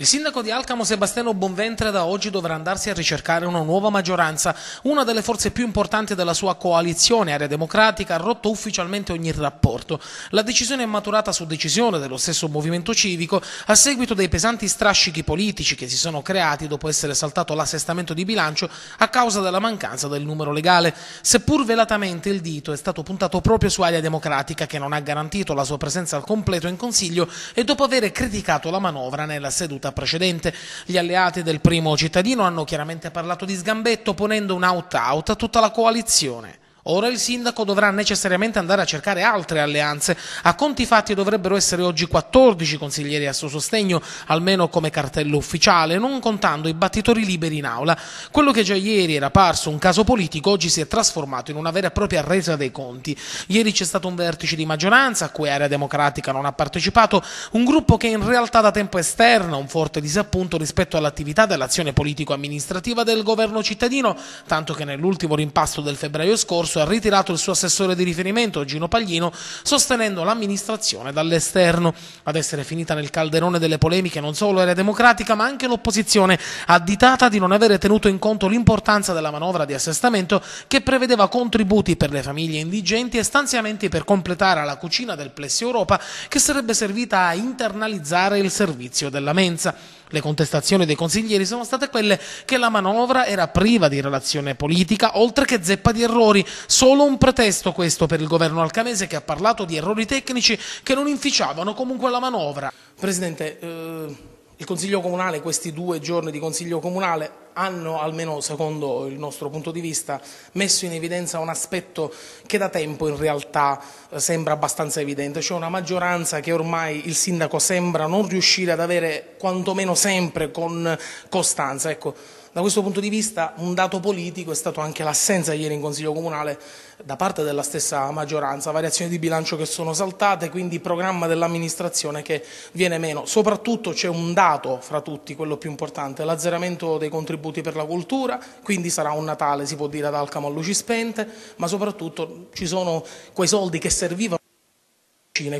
Il sindaco di Alcamo Sebastiano Bonventre da oggi dovrà andarsi a ricercare una nuova maggioranza. Una delle forze più importanti della sua coalizione, Area Democratica, ha rotto ufficialmente ogni rapporto. La decisione è maturata su decisione dello stesso movimento civico a seguito dei pesanti strascichi politici che si sono creati dopo essere saltato l'assestamento di bilancio a causa della mancanza del numero legale. Seppur velatamente il dito è stato puntato proprio su Area Democratica che non ha garantito la sua presenza al completo in Consiglio e dopo aver criticato la manovra nella seduta puntata precedente, gli alleati del primo cittadino hanno chiaramente parlato di sgambetto ponendo un out-out a tutta la coalizione. Ora il sindaco dovrà necessariamente andare a cercare altre alleanze. A conti fatti dovrebbero essere oggi 14 consiglieri a suo sostegno, almeno come cartello ufficiale, non contando i battitori liberi in aula. Quello che già ieri era parso un caso politico oggi si è trasformato in una vera e propria resa dei conti. Ieri c'è stato un vertice di maggioranza a cui Area Democratica non ha partecipato, un gruppo che in realtà da tempo esterna un forte disappunto rispetto all'attività dell'azione politico-amministrativa del governo cittadino, tanto che nell'ultimo rimpasto del febbraio scorso concorso ha ritirato il suo assessore di riferimento, Gino Paglino, sostenendo l'amministrazione dall'esterno. Ad essere finita nel calderone delle polemiche non solo era democratica, ma anche l'opposizione, additata di non avere tenuto in conto l'importanza della manovra di assestamento che prevedeva contributi per le famiglie indigenti e stanziamenti per completare la cucina del Plessi Europa che sarebbe servita a internalizzare il servizio della mensa. Le contestazioni dei consiglieri sono state quelle che la manovra era priva di relazione politica, oltre che zeppa di errori. Solo un pretesto questo per il governo alcanese che ha parlato di errori tecnici che non inficiavano comunque la manovra. Presidente, eh, il Consiglio Comunale, questi due giorni di Consiglio Comunale, hanno, almeno secondo il nostro punto di vista, messo in evidenza un aspetto che da tempo in realtà eh, sembra abbastanza evidente, cioè una maggioranza che ormai il sindaco sembra non riuscire ad avere quantomeno sempre con costanza. Ecco, da questo punto di vista un dato politico è stato anche l'assenza ieri in Consiglio Comunale da parte della stessa maggioranza, variazioni di bilancio che sono saltate, quindi programma dell'amministrazione che viene meno. Soprattutto c'è un dato fra tutti, quello più importante, l'azzeramento dei contributi per la cultura, quindi sarà un Natale, si può dire, ad Alcamo a luci spente, ma soprattutto ci sono quei soldi che servivano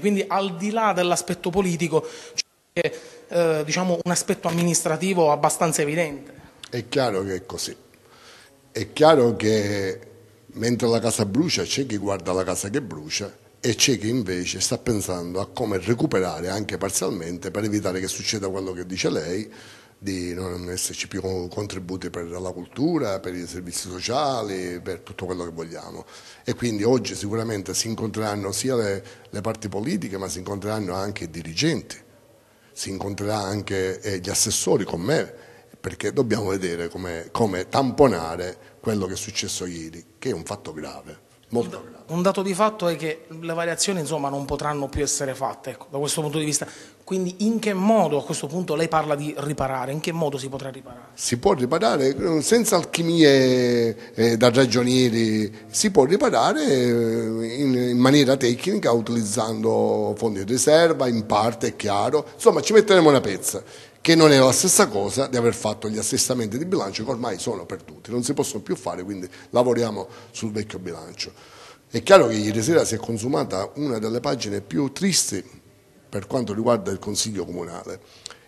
quindi al di là dell'aspetto politico c'è eh, diciamo, un aspetto amministrativo abbastanza evidente. È chiaro che è così. È chiaro che mentre la casa brucia c'è chi guarda la casa che brucia e c'è chi invece sta pensando a come recuperare anche parzialmente per evitare che succeda quello che dice lei di non esserci più contributi per la cultura, per i servizi sociali, per tutto quello che vogliamo. E quindi oggi sicuramente si incontreranno sia le, le parti politiche, ma si incontreranno anche i dirigenti, si incontreranno anche eh, gli assessori con me, perché dobbiamo vedere come, come tamponare quello che è successo ieri, che è un fatto grave. Un dato di fatto è che le variazioni insomma, non potranno più essere fatte ecco, da questo punto di vista. Quindi in che modo a questo punto lei parla di riparare? In che modo si potrà riparare? Si può riparare eh, senza alchimie eh, da ragionieri, si può riparare eh, in, maniera tecnica utilizzando fondi di riserva, in parte è chiaro, insomma ci metteremo una pezza che non è la stessa cosa di aver fatto gli assestamenti di bilancio che ormai sono per tutti, non si possono più fare, quindi lavoriamo sul vecchio bilancio. È chiaro che ieri sera si è consumata una delle pagine più tristi per quanto riguarda il Consiglio Comunale.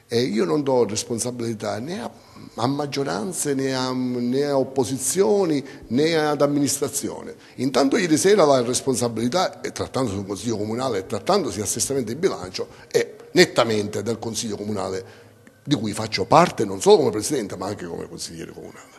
E io non do responsabilità né a, a maggioranze, né a, né a, opposizioni, né ad amministrazione. Intanto ieri sera la responsabilità, trattandosi del Consiglio Comunale e trattandosi di assestamento di bilancio, è nettamente del Consiglio Comunale di cui faccio parte non solo come Presidente ma anche come Consigliere Comunale.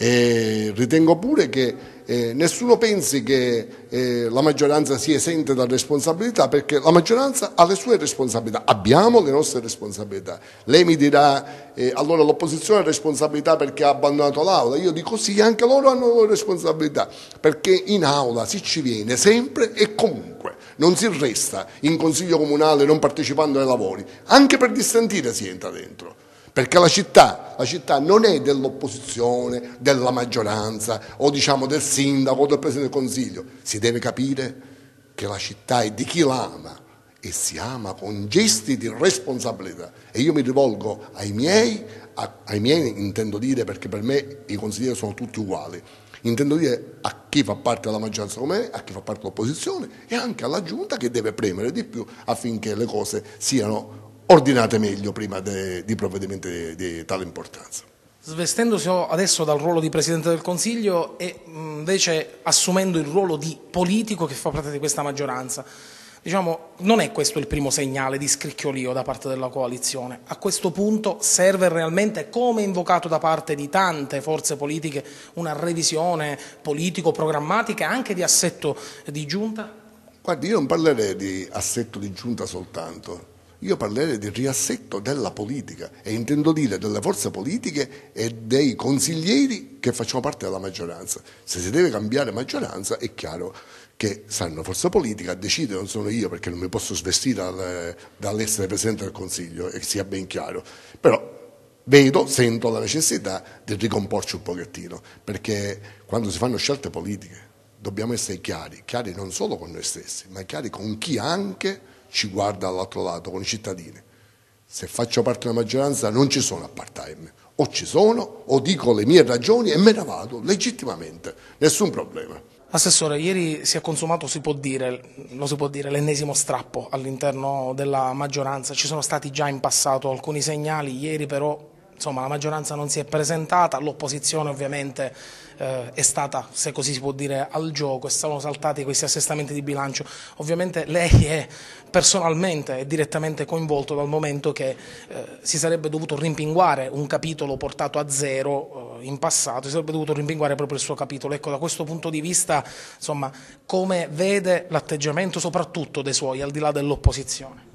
E ritengo pure che eh, nessuno pensi che eh, la maggioranza sia esente da responsabilità perché la maggioranza ha le sue responsabilità, abbiamo le nostre responsabilità. Lei mi dirà eh, allora l'opposizione ha responsabilità perché ha abbandonato l'aula, io dico sì, anche loro hanno le loro responsabilità perché in aula si ci viene sempre e comunque, non si resta in consiglio comunale non partecipando ai lavori, anche per dissentire si entra dentro perché la città, la città non è dell'opposizione, della maggioranza o diciamo del sindaco o del presidente del consiglio, si deve capire che la città è di chi l'ama e si ama con gesti di responsabilità e io mi rivolgo ai miei, a, ai miei intendo dire perché per me i consiglieri sono tutti uguali, intendo dire a chi fa parte della maggioranza come me, a chi fa parte dell'opposizione e anche alla giunta che deve premere di più affinché le cose siano ordinate meglio prima di provvedimenti di tale importanza. Svestendosi adesso dal ruolo di Presidente del Consiglio e invece assumendo il ruolo di politico che fa parte di questa maggioranza, diciamo, non è questo il primo segnale di scricchiolio da parte della coalizione. A questo punto serve realmente, come invocato da parte di tante forze politiche, una revisione politico-programmatica anche di assetto di giunta? Guardi, io non parlerei di assetto di giunta soltanto io parlerei di riassetto della politica e intendo dire delle forze politiche e dei consiglieri che facciamo parte della maggioranza. Se si deve cambiare maggioranza è chiaro che saranno forza politica a decidere, non sono io perché non mi posso svestire dall'essere Presidente del Consiglio e sia ben chiaro, però vedo, sento la necessità di ricomporci un pochettino perché quando si fanno scelte politiche dobbiamo essere chiari, chiari non solo con noi stessi ma chiari con chi anche ci guarda dall'altro lato con i cittadini. Se faccio parte della maggioranza non ci sono a part time, o ci sono o dico le mie ragioni e me ne vado legittimamente, nessun problema. Assessore, ieri si è consumato, si può dire, lo si può dire, l'ennesimo strappo all'interno della maggioranza, ci sono stati già in passato alcuni segnali, ieri però insomma, la maggioranza non si è presentata, l'opposizione ovviamente eh, è stata, se così si può dire, al gioco e sono saltati questi assestamenti di bilancio. Ovviamente lei è personalmente e direttamente coinvolto dal momento che eh, si sarebbe dovuto rimpinguare un capitolo portato a zero eh, in passato, si sarebbe dovuto rimpinguare proprio il suo capitolo. Ecco, da questo punto di vista, insomma, come vede l'atteggiamento soprattutto dei suoi, al di là dell'opposizione?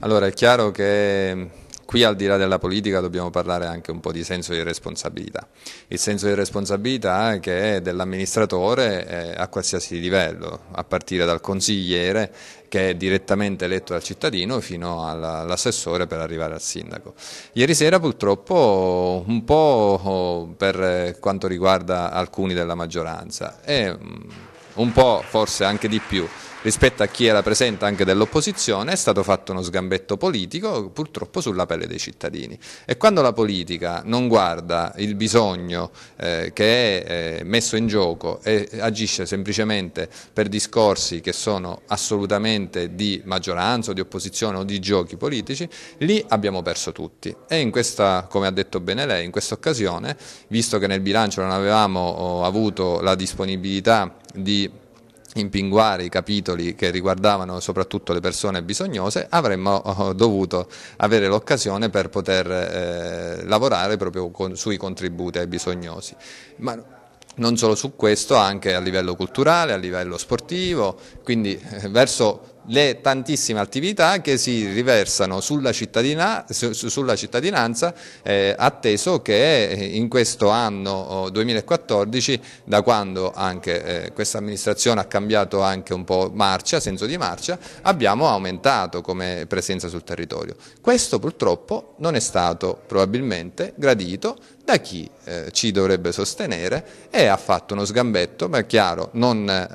Allora, è chiaro che Qui al di là della politica dobbiamo parlare anche un po' di senso di responsabilità, il senso di responsabilità che è dell'amministratore eh, a qualsiasi livello, a partire dal consigliere che è direttamente eletto dal cittadino fino all'assessore per arrivare al sindaco. Ieri sera purtroppo un po' per quanto riguarda alcuni della maggioranza È un po' forse anche di più rispetto a chi era presente anche dell'opposizione, è stato fatto uno sgambetto politico purtroppo sulla pelle dei cittadini. E quando la politica non guarda il bisogno eh, che è eh, messo in gioco e agisce semplicemente per discorsi che sono assolutamente di maggioranza o di opposizione o di giochi politici, lì abbiamo perso tutti. E in questa, come ha detto bene lei, in questa occasione, visto che nel bilancio non avevamo oh, avuto la disponibilità di impinguare i capitoli che riguardavano soprattutto le persone bisognose, avremmo oh, oh, dovuto avere l'occasione per poter eh, lavorare proprio con, sui contributi ai bisognosi. Ma non solo su questo, anche a livello culturale, a livello sportivo, quindi eh, verso le tantissime attività che si riversano sulla, cittadina, su, sulla cittadinanza, eh, atteso che eh, in questo anno 2014, da quando anche eh, questa amministrazione ha cambiato anche un po' marcia, senso di marcia, abbiamo aumentato come presenza sul territorio. Questo purtroppo non è stato probabilmente gradito da chi eh, ci dovrebbe sostenere e ha fatto uno sgambetto, ma è chiaro, non eh,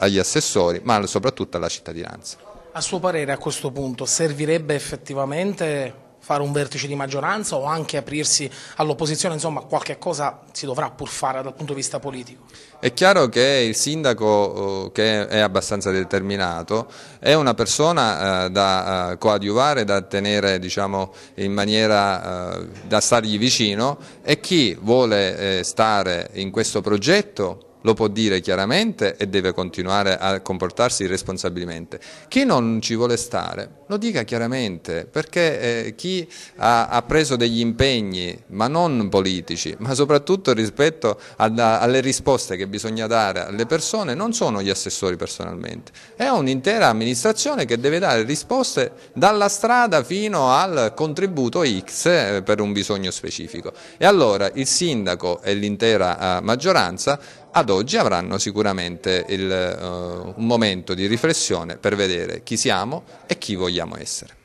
agli assessori, ma soprattutto alla cittadinanza. A suo parere a questo punto servirebbe effettivamente fare un vertice di maggioranza o anche aprirsi all'opposizione, insomma qualche cosa si dovrà pur fare dal punto di vista politico. È chiaro che il sindaco, eh, che è abbastanza determinato, è una persona eh, da eh, coadiuvare, da tenere diciamo, in maniera da stargli vicino e chi vuole stare in questo progetto lo può dire chiaramente e deve continuare a comportarsi responsabilmente. Chi non ci vuole stare lo dica chiaramente, perché eh, chi ha, ha, preso degli impegni, ma non politici, ma soprattutto rispetto alla, alle risposte che bisogna dare alle persone, non sono gli assessori personalmente, è un'intera amministrazione che deve dare risposte dalla strada fino al contributo X eh, per un bisogno specifico. E allora il sindaco e l'intera eh, maggioranza ad oggi avranno sicuramente il, uh, un momento di riflessione per vedere chi siamo e chi vogliamo essere.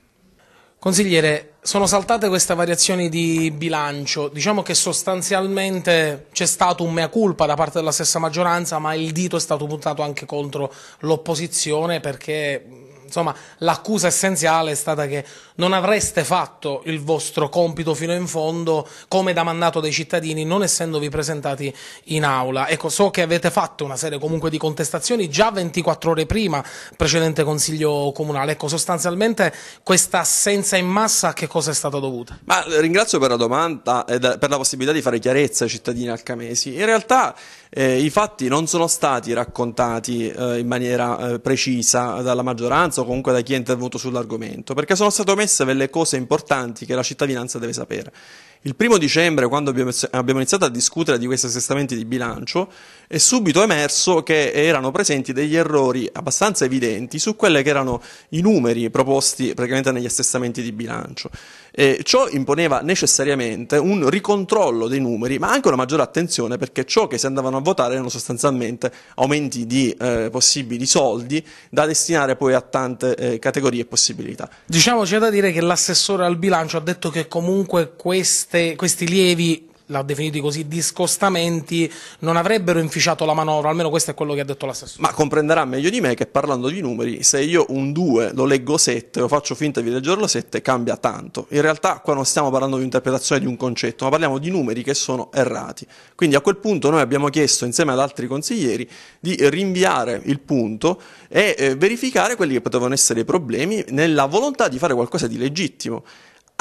Consigliere, sono saltate queste variazioni di bilancio, diciamo che sostanzialmente c'è stato un mea culpa da parte della stessa maggioranza, ma il dito è stato puntato anche contro l'opposizione perché insomma, l'accusa essenziale è stata che non avreste fatto il vostro compito fino in fondo come da mandato dei cittadini, non essendovi presentati in aula. Ecco, so che avete fatto una serie comunque di contestazioni già 24 ore prima, precedente Consiglio Comunale. Ecco, sostanzialmente questa assenza in massa a che cosa è stata dovuta? Ma eh, ringrazio per la domanda e per la possibilità di fare chiarezza ai cittadini alcamesi. In realtà eh, i fatti non sono stati raccontati eh, in maniera eh, precisa dalla maggioranza pranzo comunque da chi è intervenuto sull'argomento, perché sono state omesse delle cose importanti che la cittadinanza deve sapere. Il primo dicembre, quando abbiamo iniziato a discutere di questi assestamenti di bilancio, è subito emerso che erano presenti degli errori abbastanza evidenti su quelli che erano i numeri proposti praticamente negli assestamenti di bilancio. E ciò imponeva necessariamente un ricontrollo dei numeri, ma anche una maggiore attenzione perché ciò che si andavano a votare erano sostanzialmente aumenti di eh, possibili soldi da destinare poi a tante eh, categorie e possibilità. Diciamo c'è da dire che l'assessore al bilancio ha detto che comunque questi queste, questi lievi l'ha definiti così, discostamenti non avrebbero inficiato la manovra, almeno questo è quello che ha detto l'assessore. Ma comprenderà meglio di me che parlando di numeri, se io un 2 lo leggo 7 o faccio finta di leggerlo 7, cambia tanto. In realtà qua non stiamo parlando di interpretazione di un concetto, ma parliamo di numeri che sono errati. Quindi a quel punto noi abbiamo chiesto insieme ad altri consiglieri di rinviare il punto e eh, verificare quelli che potevano essere i problemi nella volontà di fare qualcosa di legittimo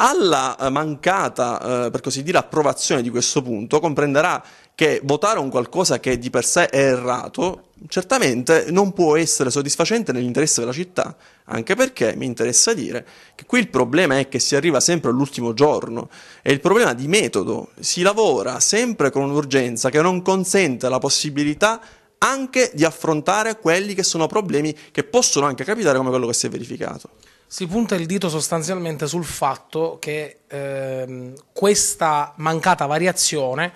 alla eh, mancata, eh, per così dire, approvazione di questo punto, comprenderà che votare un qualcosa che di per sé è errato, certamente non può essere soddisfacente nell'interesse della città, anche perché mi interessa dire che qui il problema è che si arriva sempre all'ultimo giorno, è il problema di metodo, si lavora sempre con un'urgenza che non consente la possibilità anche di affrontare quelli che sono problemi che possono anche capitare come quello che si è verificato si punta il dito sostanzialmente sul fatto che ehm, questa mancata variazione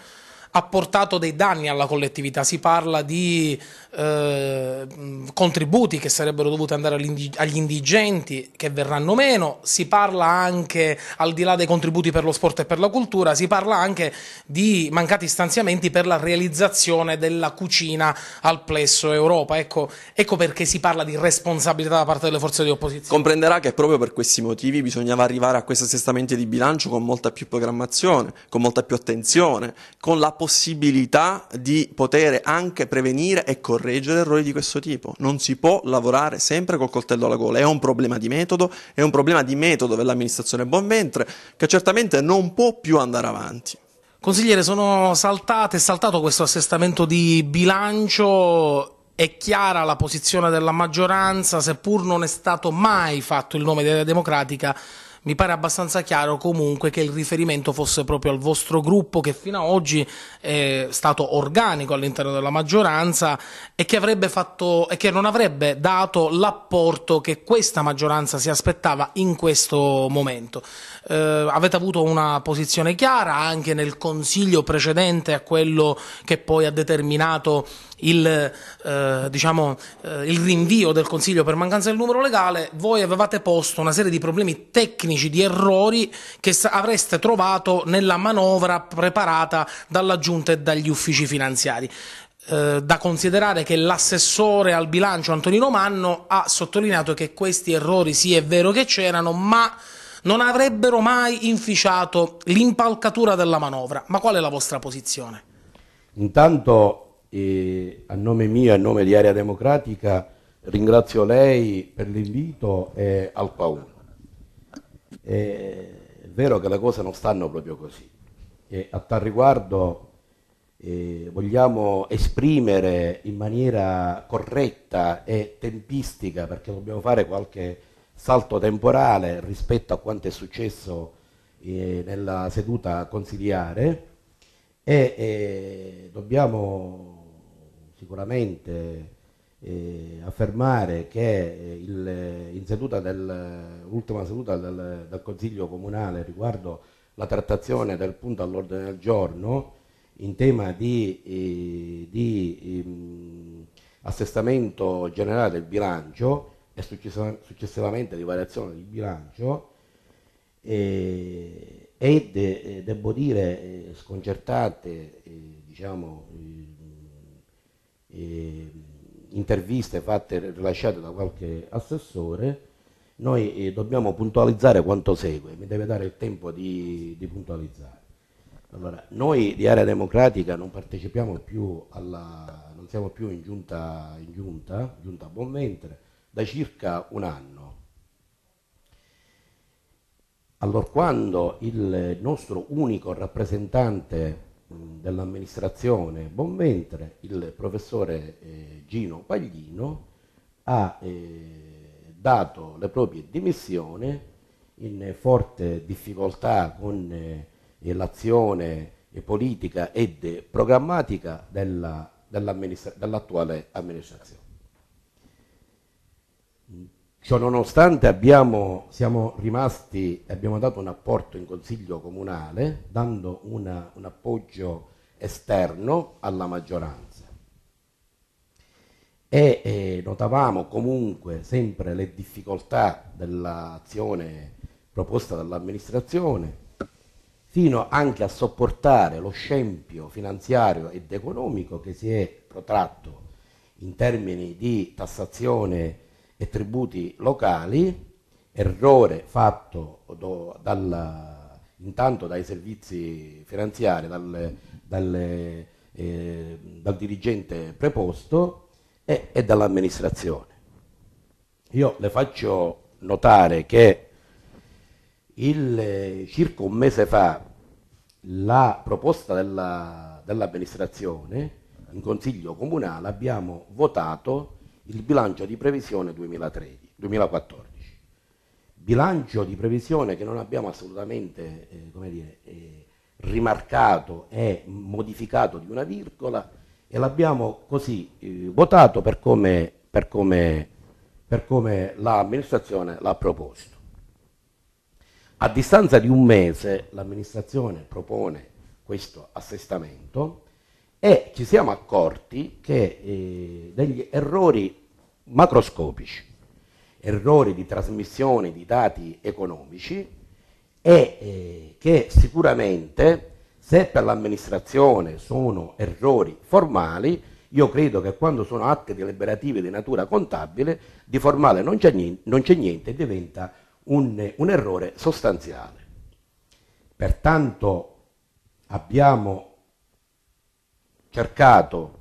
ha portato dei danni alla collettività, si parla di eh, contributi che sarebbero dovuti andare agli indigenti che verranno meno, si parla anche al di là dei contributi per lo sport e per la cultura, si parla anche di mancati stanziamenti per la realizzazione della cucina al plesso Europa. Ecco, ecco perché si parla di responsabilità da parte delle forze di opposizione. Comprenderà che proprio per questi motivi bisognava arrivare a questo assestamento di bilancio con molta più programmazione, con molta più attenzione, con la possibilità di poter anche prevenire e correggere errori di questo tipo. Non si può lavorare sempre col coltello alla gola, è un problema di metodo, è un problema di metodo dell'amministrazione Bonventre che certamente non può più andare avanti. Consigliere, sono saltate, è saltato questo assestamento di bilancio, è chiara la posizione della maggioranza, seppur non è stato mai fatto il nome della democratica, mi pare abbastanza chiaro comunque che il riferimento fosse proprio al vostro gruppo che fino ad oggi è stato organico all'interno della maggioranza e che, fatto, e che non avrebbe dato l'apporto che questa maggioranza si aspettava in questo momento. Eh, avete avuto una posizione chiara anche nel consiglio precedente a quello che poi ha determinato il, eh, diciamo, eh, il, rinvio del Consiglio per mancanza del numero legale, voi avevate posto una serie di problemi tecnici, di errori che avreste trovato nella manovra preparata dalla Giunta e dagli uffici finanziari. Eh, da considerare che l'assessore al bilancio Antonino Manno ha sottolineato che questi errori sì è vero che c'erano, ma non avrebbero mai inficiato l'impalcatura della manovra. Ma qual è la vostra posizione? Intanto e a nome mio e a nome di Area Democratica ringrazio lei per l'invito e al paura. è vero che le cose non stanno proprio così e a tal riguardo eh, vogliamo esprimere in maniera corretta e tempistica, perché dobbiamo fare qualche salto temporale rispetto a quanto è successo eh, nella seduta consigliare, e eh, dobbiamo sicuramente eh, affermare che eh, il, eh, in seduta dell'ultima seduta del, del, Consiglio Comunale riguardo la trattazione del punto all'ordine del giorno in tema di, eh, di eh, assestamento generale del bilancio e successivamente di variazione del bilancio eh, e, ed, devo dire, sconcertate diciamo, eh, interviste fatte rilasciate da qualche assessore, noi eh, dobbiamo puntualizzare quanto segue, mi deve dare il tempo di, di puntualizzare. Allora, noi di Area Democratica non partecipiamo più alla, non siamo più in giunta, in giunta, giunta a buon ventre, da circa un anno. Allora quando il nostro unico rappresentante dell'amministrazione Bonventre, il professore eh, Gino Paglino ha eh, dato le proprie dimissioni in forte difficoltà con eh, l'azione politica ed programmatica dell'attuale dell amministrazione. Ciononostante abbiamo, siamo rimasti, abbiamo dato un apporto in Consiglio Comunale, dando una, un appoggio esterno alla maggioranza. E eh, notavamo comunque sempre le difficoltà dell'azione proposta dall'amministrazione, fino anche a sopportare lo scempio finanziario ed economico che si è protratto in termini di tassazione e tributi locali, errore fatto do, dal, intanto dai servizi finanziari, dal, dal, eh, dal dirigente preposto e, e dall'amministrazione. Io le faccio notare che il, circa un mese fa la proposta della, dell'amministrazione in consiglio comunale abbiamo votato il bilancio di previsione 2013, 2014. Bilancio di previsione che non abbiamo assolutamente eh, dire, eh, rimarcato e modificato di una virgola e l'abbiamo così eh, votato per come, per come, per come l'amministrazione l'ha proposto. A distanza di un mese l'amministrazione propone questo assestamento e ci siamo accorti che eh, degli errori macroscopici, errori di trasmissione di dati economici e eh, che sicuramente se per l'amministrazione sono errori formali, io credo che quando sono atti deliberativi di natura contabile, di formale non c'è niente, niente, diventa un, un errore sostanziale. Pertanto abbiamo cercato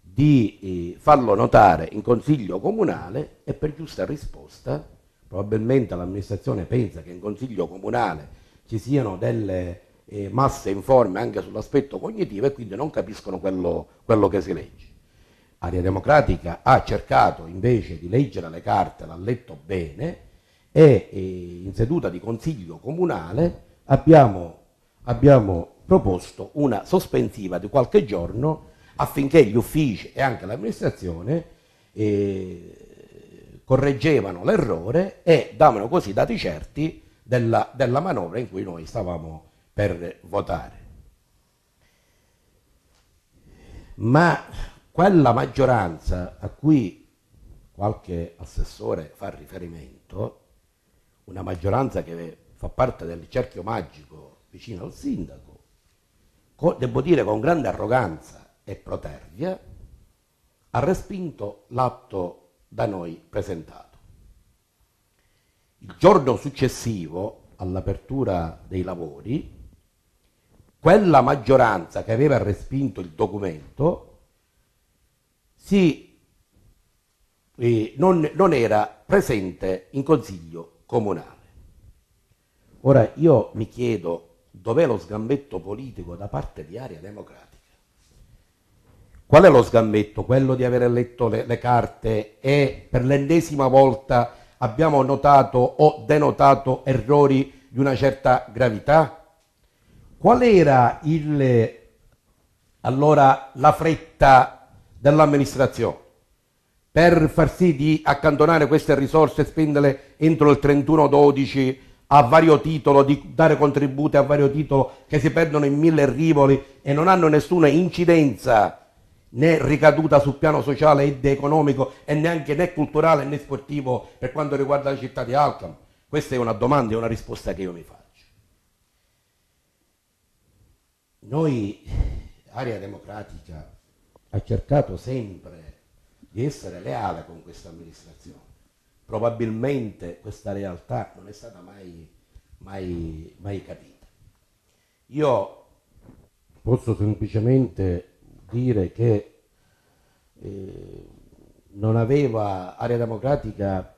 di eh, farlo notare in consiglio comunale e per giusta risposta probabilmente l'amministrazione pensa che in consiglio comunale ci siano delle eh, masse informe anche sull'aspetto cognitivo e quindi non capiscono quello, quello che si legge. Aria Democratica ha cercato invece di leggere le carte, l'ha letto bene e eh, in seduta di consiglio comunale abbiamo, abbiamo proposto una sospensiva di qualche giorno affinché gli uffici e anche l'amministrazione eh, correggevano l'errore e davano così dati certi della, della manovra in cui noi stavamo per votare. Ma quella maggioranza a cui qualche assessore fa riferimento, una maggioranza che fa parte del cerchio magico vicino al sindaco, devo dire con grande arroganza e protervia, ha respinto l'atto da noi presentato. Il giorno successivo all'apertura dei lavori, quella maggioranza che aveva respinto il documento si, eh, non, non, era presente in consiglio comunale. Ora io mi chiedo dov'è lo sgambetto politico da parte di Aria Democratica? Qual è lo sgambetto? Quello di aver letto le, le carte e per l'ennesima volta abbiamo notato o denotato errori di una certa gravità? Qual era il, allora la fretta dell'amministrazione? per far sì di accantonare queste risorse e spenderle entro il 31-12 a vario titolo, di dare contributi a vario titolo che si perdono in mille rivoli e non hanno nessuna incidenza né ricaduta sul piano sociale ed economico e neanche né culturale né sportivo per quanto riguarda la città di Alcam? Questa è una domanda e una risposta che io mi faccio. Noi, Area Democratica, ha cercato sempre di essere leale con questa amministrazione probabilmente questa realtà non è stata mai, mai, mai capita. Io posso semplicemente dire che eh, non aveva Area Democratica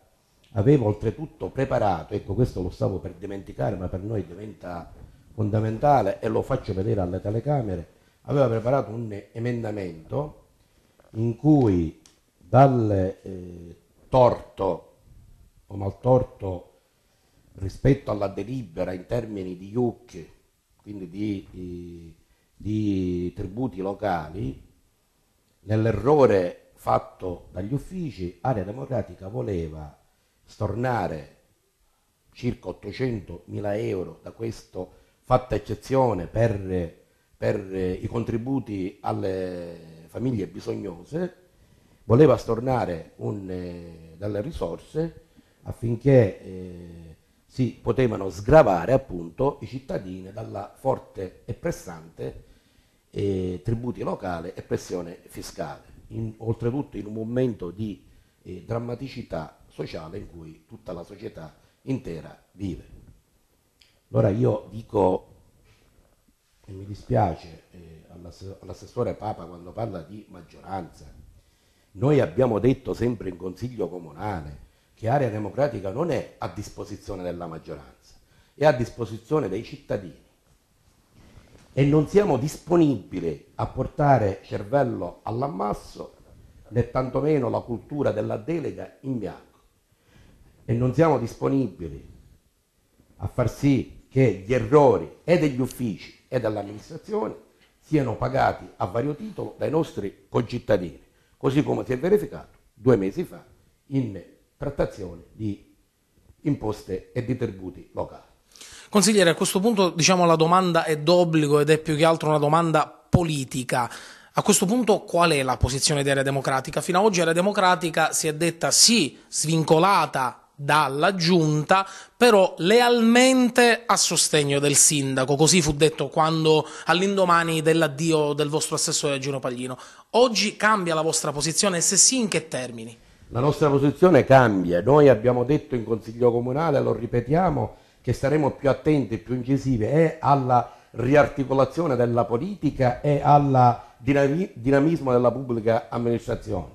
aveva oltretutto preparato, ecco questo lo stavo per dimenticare, ma per noi diventa fondamentale e lo faccio vedere alle telecamere, aveva preparato un emendamento in cui dal eh, torto o maltorto rispetto alla delibera in termini di IUC, quindi di, di, di tributi locali, nell'errore fatto dagli uffici, Area Democratica voleva stornare circa 800 mila euro da questo fatta eccezione per, per i contributi alle famiglie bisognose, voleva stornare un, eh, dalle risorse affinché eh, si potevano sgravare appunto i cittadini dalla forte e pressante eh, tributi locale e pressione fiscale, in, oltretutto in un momento di eh, drammaticità sociale in cui tutta la società intera vive. Allora io dico, e mi dispiace eh, all'assessore Papa quando parla di maggioranza, noi abbiamo detto sempre in consiglio comunale, che area democratica non è a disposizione della maggioranza, è a disposizione dei cittadini. E non siamo disponibili a portare cervello all'ammasso, né tantomeno la cultura della delega in bianco. E non siamo disponibili a far sì che gli errori e degli uffici e dell'amministrazione siano pagati a vario titolo dai nostri concittadini, così come si è verificato due mesi fa in trattazione di imposte e di tributi locali. Consigliere, a questo punto diciamo, la domanda è d'obbligo ed è più che altro una domanda politica. A questo punto qual è la posizione di Area Democratica? Fino ad oggi Area Democratica si è detta sì, svincolata dalla giunta, però lealmente a sostegno del sindaco, così fu detto quando all'indomani dell'addio del vostro assessore Gino Paglino. Oggi cambia la vostra posizione e se sì in che termini? La nostra posizione cambia, noi abbiamo detto in Consiglio Comunale, lo ripetiamo, che saremo più attenti, e più incisivi e alla riarticolazione della politica e al dinamismo della pubblica amministrazione.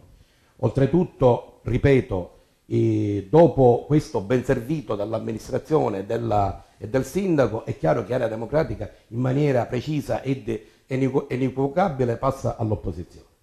Oltretutto, ripeto, e dopo questo ben servito dall'amministrazione e del sindaco è chiaro che Area Democratica in maniera precisa ed inequivocabile passa all'opposizione.